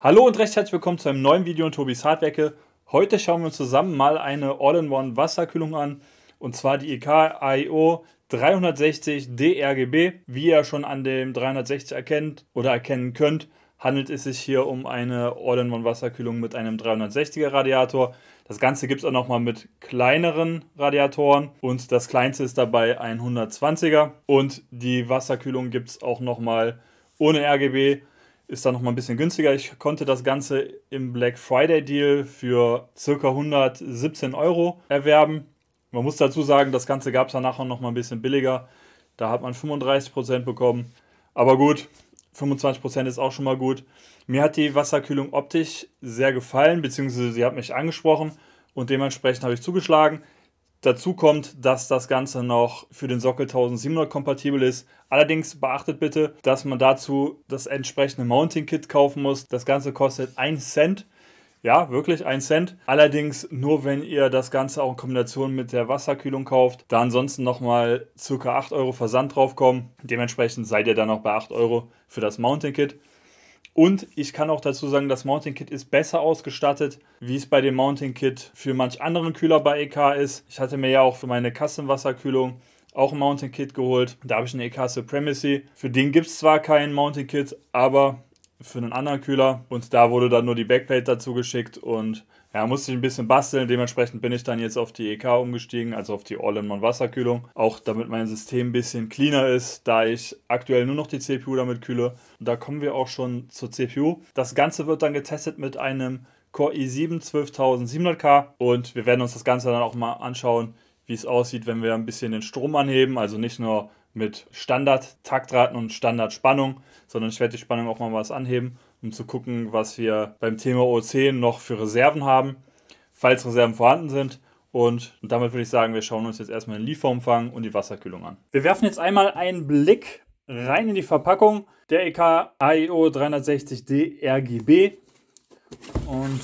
Hallo und recht herzlich willkommen zu einem neuen Video in Tobis Hardwerke. Heute schauen wir uns zusammen mal eine All-in-One Wasserkühlung an und zwar die IK IO 360 DRGB. Wie ihr schon an dem 360 erkennt oder erkennen könnt, handelt es sich hier um eine All-in-One Wasserkühlung mit einem 360er Radiator. Das Ganze gibt es auch nochmal mit kleineren Radiatoren und das kleinste ist dabei ein 120er und die Wasserkühlung gibt es auch nochmal ohne RGB ist da nochmal ein bisschen günstiger. Ich konnte das Ganze im Black Friday Deal für ca. 117 Euro erwerben. Man muss dazu sagen, das Ganze gab es danach nachher nochmal ein bisschen billiger. Da hat man 35% bekommen. Aber gut, 25% ist auch schon mal gut. Mir hat die Wasserkühlung optisch sehr gefallen, beziehungsweise sie hat mich angesprochen und dementsprechend habe ich zugeschlagen. Dazu kommt, dass das Ganze noch für den Sockel 1700 kompatibel ist. Allerdings beachtet bitte, dass man dazu das entsprechende Mounting Kit kaufen muss. Das Ganze kostet 1 Cent. Ja, wirklich 1 Cent. Allerdings nur, wenn ihr das Ganze auch in Kombination mit der Wasserkühlung kauft. Da ansonsten nochmal ca. 8 Euro Versand drauf kommen. Dementsprechend seid ihr dann noch bei 8 Euro für das Mounting Kit. Und ich kann auch dazu sagen, das Mounting Kit ist besser ausgestattet, wie es bei dem Mounting Kit für manch anderen Kühler bei EK ist. Ich hatte mir ja auch für meine Custom-Wasserkühlung auch ein Mounting Kit geholt. Da habe ich einen EK Supremacy. Für den gibt es zwar kein Mounting Kit, aber für einen anderen Kühler. Und da wurde dann nur die Backplate dazu geschickt und ja, musste ich ein bisschen basteln. Dementsprechend bin ich dann jetzt auf die EK umgestiegen, also auf die All-in-One-Wasserkühlung. Auch damit mein System ein bisschen cleaner ist, da ich aktuell nur noch die CPU damit kühle. Und da kommen wir auch schon zur CPU. Das Ganze wird dann getestet mit einem Core i7 12700K und wir werden uns das Ganze dann auch mal anschauen, wie es aussieht, wenn wir ein bisschen den Strom anheben. Also nicht nur mit Standard-Taktraten und Standard-Spannung, sondern ich werde die Spannung auch mal was anheben um zu gucken, was wir beim Thema OC noch für Reserven haben, falls Reserven vorhanden sind. Und damit würde ich sagen, wir schauen uns jetzt erstmal den Lieferumfang und die Wasserkühlung an. Wir werfen jetzt einmal einen Blick rein in die Verpackung der EK AIO 360D RGB. Und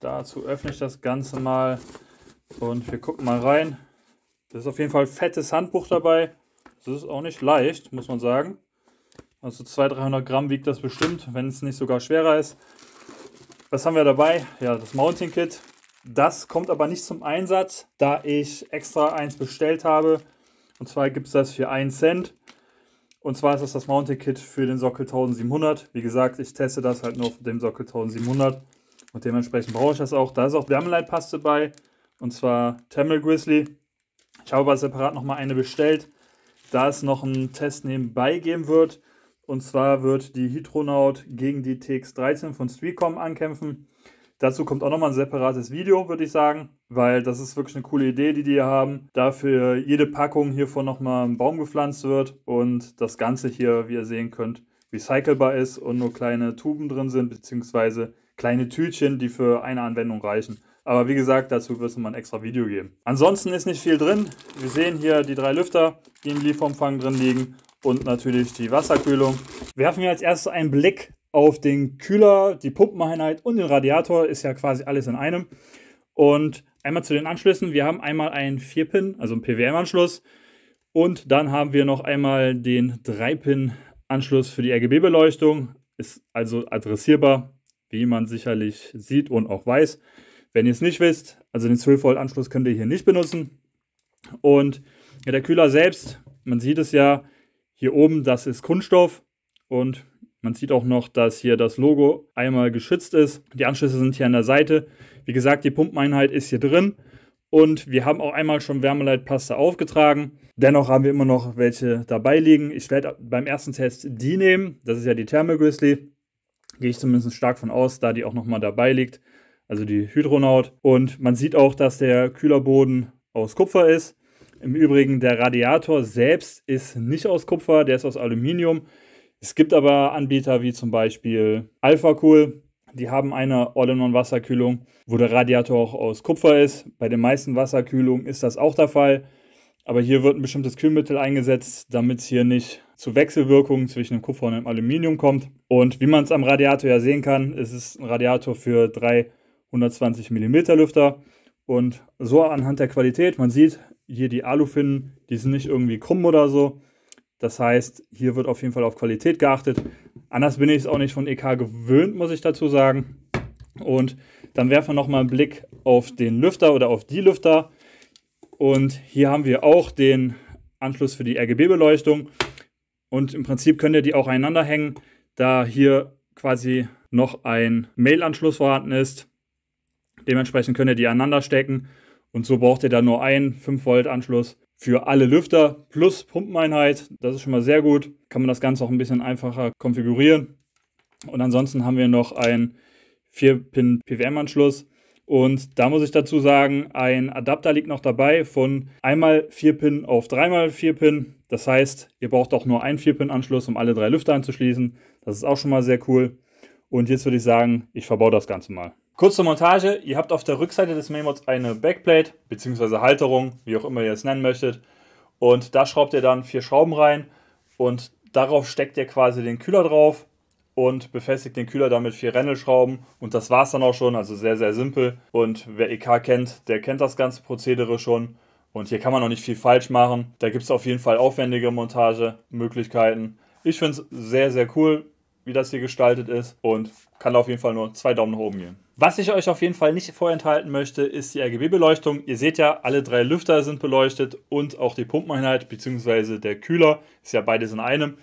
dazu öffne ich das Ganze mal und wir gucken mal rein. Das ist auf jeden Fall fettes Handbuch dabei. Das ist auch nicht leicht, muss man sagen. Also 200-300 Gramm wiegt das bestimmt, wenn es nicht sogar schwerer ist. Was haben wir dabei? Ja, das Mounting Kit. Das kommt aber nicht zum Einsatz, da ich extra eins bestellt habe. Und zwar gibt es das für 1 Cent. Und zwar ist das das Mounting Kit für den Sockel 1700. Wie gesagt, ich teste das halt nur auf dem Sockel 1700. Und dementsprechend brauche ich das auch. Da ist auch Wärmeleitpaste bei. Und zwar Tamil Grizzly. Ich habe aber separat nochmal eine bestellt, da es noch einen Test nebenbei geben wird. Und zwar wird die Hydronaut gegen die TX13 von Streetcom ankämpfen. Dazu kommt auch nochmal ein separates Video, würde ich sagen, weil das ist wirklich eine coole Idee, die die hier haben. Dafür jede Packung hiervon nochmal ein Baum gepflanzt wird und das Ganze hier, wie ihr sehen könnt, recycelbar ist und nur kleine Tuben drin sind, beziehungsweise kleine Tütchen, die für eine Anwendung reichen. Aber wie gesagt, dazu wird es nochmal ein extra Video geben. Ansonsten ist nicht viel drin. Wir sehen hier die drei Lüfter, die im Lieferumfang drin liegen und natürlich die Wasserkühlung. Werfen wir als erstes einen Blick auf den Kühler, die Pumpeneinheit und den Radiator. Ist ja quasi alles in einem. Und einmal zu den Anschlüssen. Wir haben einmal einen 4-Pin, also einen PWM-Anschluss. Und dann haben wir noch einmal den 3-Pin-Anschluss für die RGB-Beleuchtung. Ist also adressierbar, wie man sicherlich sieht und auch weiß. Wenn ihr es nicht wisst, also den 12-Volt-Anschluss könnt ihr hier nicht benutzen. Und der Kühler selbst, man sieht es ja, hier oben, das ist Kunststoff und man sieht auch noch, dass hier das Logo einmal geschützt ist. Die Anschlüsse sind hier an der Seite. Wie gesagt, die Pumpeneinheit ist hier drin. Und wir haben auch einmal schon Wärmeleitpaste aufgetragen. Dennoch haben wir immer noch welche dabei liegen. Ich werde beim ersten Test die nehmen. Das ist ja die Thermal Grizzly. Gehe ich zumindest stark von aus, da die auch nochmal dabei liegt. Also die Hydronaut. Und man sieht auch, dass der Kühlerboden aus Kupfer ist. Im Übrigen, der Radiator selbst ist nicht aus Kupfer, der ist aus Aluminium. Es gibt aber Anbieter wie zum Beispiel Alphacool, die haben eine All-in-One-Wasserkühlung, wo der Radiator auch aus Kupfer ist. Bei den meisten Wasserkühlungen ist das auch der Fall. Aber hier wird ein bestimmtes Kühlmittel eingesetzt, damit es hier nicht zu Wechselwirkungen zwischen dem Kupfer und dem Aluminium kommt. Und wie man es am Radiator ja sehen kann, ist es ein Radiator für 320 mm Lüfter. Und so anhand der Qualität, man sieht, hier die Alu finden. die sind nicht irgendwie krumm oder so. Das heißt, hier wird auf jeden Fall auf Qualität geachtet. Anders bin ich es auch nicht von EK gewöhnt, muss ich dazu sagen. Und dann werfen wir nochmal einen Blick auf den Lüfter oder auf die Lüfter. Und hier haben wir auch den Anschluss für die RGB-Beleuchtung. Und im Prinzip könnt ihr die auch einander hängen, da hier quasi noch ein Mail-Anschluss vorhanden ist. Dementsprechend könnt ihr die aneinander stecken und so braucht ihr dann nur einen 5-Volt-Anschluss für alle Lüfter plus Pumpeneinheit. Das ist schon mal sehr gut. Kann man das Ganze auch ein bisschen einfacher konfigurieren. Und ansonsten haben wir noch einen 4-Pin-PWM-Anschluss. Und da muss ich dazu sagen, ein Adapter liegt noch dabei von einmal 4-Pin auf dreimal 4-Pin. Das heißt, ihr braucht auch nur einen 4-Pin-Anschluss, um alle drei Lüfter anzuschließen. Das ist auch schon mal sehr cool. Und jetzt würde ich sagen, ich verbaue das Ganze mal. Kurz zur Montage. Ihr habt auf der Rückseite des Mainboards eine Backplate bzw. Halterung, wie auch immer ihr es nennen möchtet. Und da schraubt ihr dann vier Schrauben rein und darauf steckt ihr quasi den Kühler drauf und befestigt den Kühler damit vier Rennelschrauben. Und das war es dann auch schon, also sehr, sehr simpel. Und wer EK kennt, der kennt das ganze Prozedere schon. Und hier kann man auch nicht viel falsch machen. Da gibt es auf jeden Fall aufwendige Montagemöglichkeiten. Ich finde es sehr, sehr cool wie das hier gestaltet ist und kann auf jeden Fall nur zwei Daumen nach oben gehen. Was ich euch auf jeden Fall nicht vorenthalten möchte, ist die RGB-Beleuchtung. Ihr seht ja, alle drei Lüfter sind beleuchtet und auch die Pumpeneinheit bzw. der Kühler ist ja beides in einem.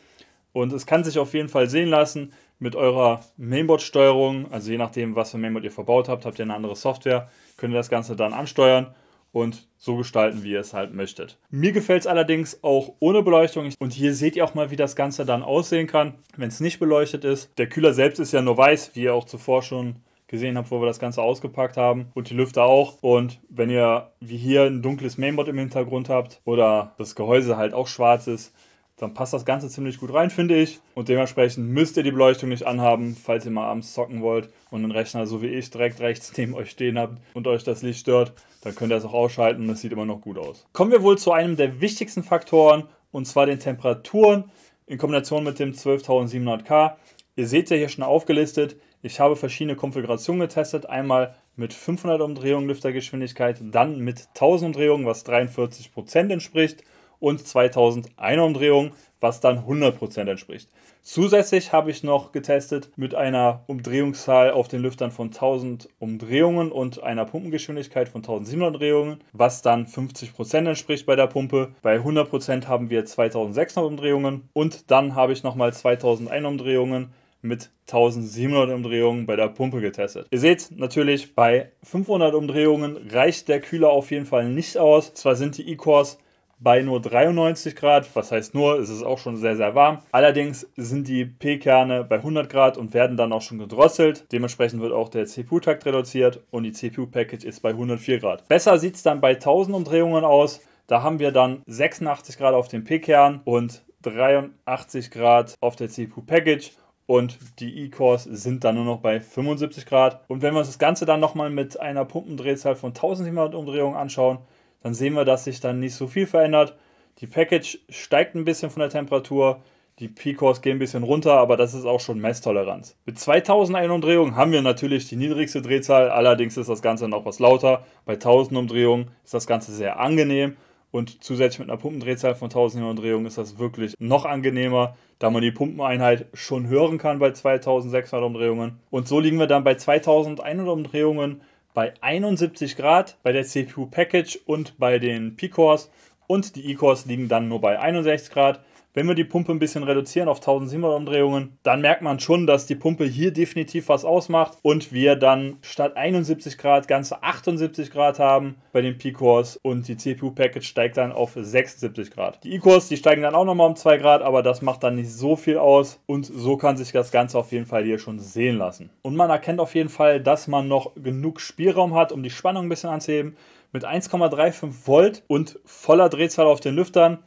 Und es kann sich auf jeden Fall sehen lassen mit eurer Mainboard-Steuerung. Also je nachdem, was für Mainboard ihr verbaut habt, habt ihr eine andere Software, könnt ihr das Ganze dann ansteuern und so gestalten, wie ihr es halt möchtet. Mir gefällt es allerdings auch ohne Beleuchtung und hier seht ihr auch mal, wie das Ganze dann aussehen kann, wenn es nicht beleuchtet ist. Der Kühler selbst ist ja nur weiß, wie ihr auch zuvor schon gesehen habt, wo wir das Ganze ausgepackt haben und die Lüfter auch. Und wenn ihr wie hier ein dunkles Mainboard im Hintergrund habt oder das Gehäuse halt auch schwarz ist, dann passt das Ganze ziemlich gut rein, finde ich. Und dementsprechend müsst ihr die Beleuchtung nicht anhaben, falls ihr mal abends zocken wollt und einen Rechner, so wie ich, direkt rechts neben euch stehen habt und euch das Licht stört, dann könnt ihr es auch ausschalten und es sieht immer noch gut aus. Kommen wir wohl zu einem der wichtigsten Faktoren und zwar den Temperaturen in Kombination mit dem 12700K. Ihr seht ja hier schon aufgelistet, ich habe verschiedene Konfigurationen getestet. Einmal mit 500 Umdrehungen Lüftergeschwindigkeit, dann mit 1000 Umdrehungen, was 43% entspricht und 2001er was dann 100% entspricht. Zusätzlich habe ich noch getestet mit einer Umdrehungszahl auf den Lüftern von 1000 Umdrehungen und einer Pumpengeschwindigkeit von 1700 Umdrehungen, was dann 50% entspricht bei der Pumpe. Bei 100% haben wir 2600 Umdrehungen und dann habe ich nochmal 2001 Umdrehungen mit 1700 Umdrehungen bei der Pumpe getestet. Ihr seht natürlich, bei 500 Umdrehungen reicht der Kühler auf jeden Fall nicht aus. Zwar sind die E-Cores bei nur 93 Grad. Was heißt nur, es ist auch schon sehr, sehr warm. Allerdings sind die P-Kerne bei 100 Grad und werden dann auch schon gedrosselt. Dementsprechend wird auch der CPU-Takt reduziert und die CPU-Package ist bei 104 Grad. Besser sieht es dann bei 1000 Umdrehungen aus. Da haben wir dann 86 Grad auf dem P-Kern und 83 Grad auf der CPU-Package und die E-Cores sind dann nur noch bei 75 Grad. Und wenn wir uns das Ganze dann nochmal mit einer Pumpendrehzahl von 1700 Umdrehungen anschauen, dann sehen wir, dass sich dann nicht so viel verändert. Die Package steigt ein bisschen von der Temperatur, die P-Cores gehen ein bisschen runter, aber das ist auch schon Messtoleranz. Mit 2001 Umdrehungen haben wir natürlich die niedrigste Drehzahl, allerdings ist das Ganze noch was lauter. Bei 1000 Umdrehungen ist das Ganze sehr angenehm und zusätzlich mit einer Pumpendrehzahl von 1000 Umdrehungen ist das wirklich noch angenehmer, da man die Pumpeneinheit schon hören kann bei 2600 Umdrehungen. Und so liegen wir dann bei 2100 Umdrehungen bei 71 Grad, bei der CPU Package und bei den P-Cores und die E-Cores liegen dann nur bei 61 Grad wenn wir die Pumpe ein bisschen reduzieren auf 1700 Umdrehungen, dann merkt man schon, dass die Pumpe hier definitiv was ausmacht und wir dann statt 71 Grad ganze 78 Grad haben bei den P-Cores und die CPU-Package steigt dann auf 76 Grad. Die E-Cores, die steigen dann auch nochmal um 2 Grad, aber das macht dann nicht so viel aus und so kann sich das Ganze auf jeden Fall hier schon sehen lassen. Und man erkennt auf jeden Fall, dass man noch genug Spielraum hat, um die Spannung ein bisschen anzuheben. Mit 1,35 Volt und voller Drehzahl auf den Lüftern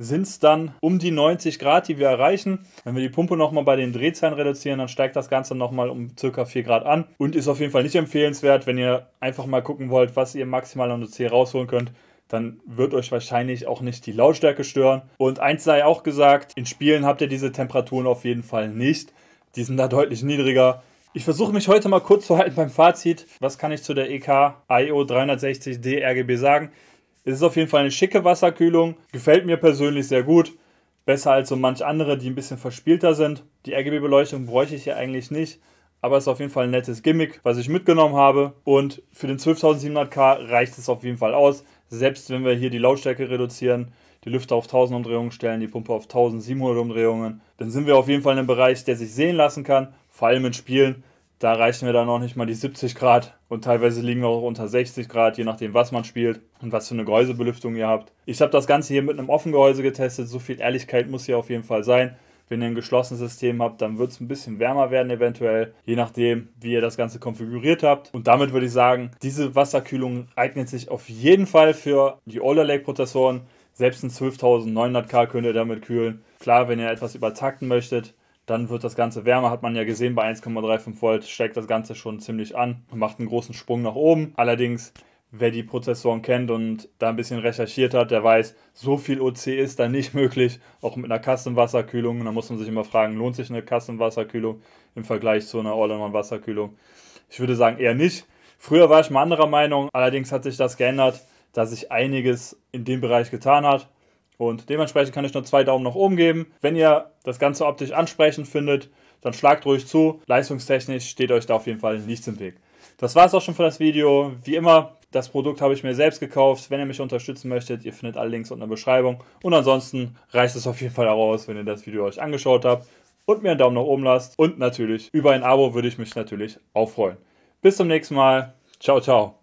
sind es dann um die 90 Grad, die wir erreichen. Wenn wir die Pumpe nochmal bei den Drehzahlen reduzieren, dann steigt das Ganze nochmal um circa 4 Grad an und ist auf jeden Fall nicht empfehlenswert, wenn ihr einfach mal gucken wollt, was ihr maximal an OC rausholen könnt dann wird euch wahrscheinlich auch nicht die Lautstärke stören. Und eins sei auch gesagt, in Spielen habt ihr diese Temperaturen auf jeden Fall nicht. Die sind da deutlich niedriger. Ich versuche mich heute mal kurz zu halten beim Fazit. Was kann ich zu der EK IO 360D RGB sagen? Es ist auf jeden Fall eine schicke Wasserkühlung. Gefällt mir persönlich sehr gut. Besser als so manch andere, die ein bisschen verspielter sind. Die RGB-Beleuchtung bräuchte ich hier eigentlich nicht. Aber es ist auf jeden Fall ein nettes Gimmick, was ich mitgenommen habe. Und für den 12700K reicht es auf jeden Fall aus. Selbst wenn wir hier die Lautstärke reduzieren, die Lüfter auf 1000 Umdrehungen stellen, die Pumpe auf 1700 Umdrehungen, dann sind wir auf jeden Fall in einem Bereich, der sich sehen lassen kann. Vor allem in Spielen, da reichen wir dann noch nicht mal die 70 Grad und teilweise liegen wir auch unter 60 Grad, je nachdem, was man spielt und was für eine Gehäusebelüftung ihr habt. Ich habe das Ganze hier mit einem offenen Gehäuse getestet, so viel Ehrlichkeit muss hier auf jeden Fall sein. Wenn ihr ein geschlossenes System habt, dann wird es ein bisschen wärmer werden eventuell, je nachdem, wie ihr das Ganze konfiguriert habt. Und damit würde ich sagen, diese Wasserkühlung eignet sich auf jeden Fall für die Older Lake Prozessoren. Selbst ein 12900K könnt ihr damit kühlen. Klar, wenn ihr etwas übertakten möchtet, dann wird das Ganze wärmer, hat man ja gesehen, bei 1,35 Volt steigt das Ganze schon ziemlich an und macht einen großen Sprung nach oben. Allerdings, wer die Prozessoren kennt und da ein bisschen recherchiert hat, der weiß, so viel OC ist da nicht möglich, auch mit einer Custom-Wasserkühlung. Da muss man sich immer fragen, lohnt sich eine Custom-Wasserkühlung im Vergleich zu einer All-in-One-Wasserkühlung? Ich würde sagen, eher nicht. Früher war ich mal anderer Meinung, allerdings hat sich das geändert, dass sich einiges in dem Bereich getan hat. Und dementsprechend kann ich nur zwei Daumen nach oben geben. Wenn ihr das Ganze optisch ansprechend findet, dann schlagt ruhig zu. Leistungstechnisch steht euch da auf jeden Fall nichts im Weg. Das war es auch schon für das Video. Wie immer, das Produkt habe ich mir selbst gekauft. Wenn ihr mich unterstützen möchtet, ihr findet alle Links unten in der Beschreibung. Und ansonsten reicht es auf jeden Fall auch aus, wenn ihr das Video euch angeschaut habt und mir einen Daumen nach oben lasst. Und natürlich, über ein Abo würde ich mich natürlich auch freuen. Bis zum nächsten Mal. Ciao, ciao.